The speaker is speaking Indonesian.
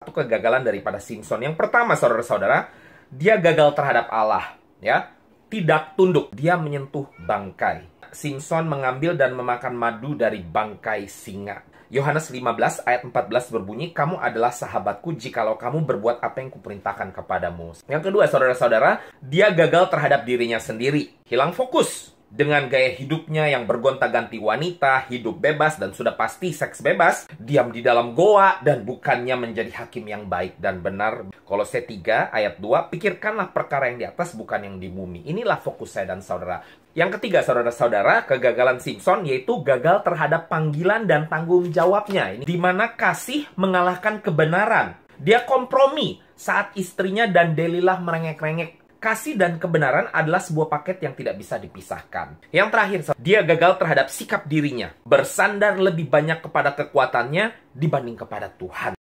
satu kegagalan daripada Simpson. Yang pertama, saudara-saudara, dia gagal terhadap Allah, ya. Tidak tunduk, dia menyentuh bangkai. Simpson mengambil dan memakan madu dari bangkai singa. Yohanes 15 ayat 14 berbunyi, "Kamu adalah sahabatku jikalau kamu berbuat apa yang kuperintahkan kepadamu." Yang kedua, saudara-saudara, dia gagal terhadap dirinya sendiri, hilang fokus. Dengan gaya hidupnya yang bergonta-ganti wanita, hidup bebas dan sudah pasti seks bebas, diam di dalam goa dan bukannya menjadi hakim yang baik dan benar. Kalau Kolose 3 ayat 2, pikirkanlah perkara yang di atas bukan yang di bumi. Inilah fokus saya dan saudara. Yang ketiga, saudara-saudara, kegagalan Simpson yaitu gagal terhadap panggilan dan tanggung jawabnya. Ini dimana kasih mengalahkan kebenaran. Dia kompromi saat istrinya dan Delilah merengek-rengek kasih dan kebenaran adalah sebuah paket yang tidak bisa dipisahkan. Yang terakhir, dia gagal terhadap sikap dirinya, bersandar lebih banyak kepada kekuatannya dibanding kepada Tuhan.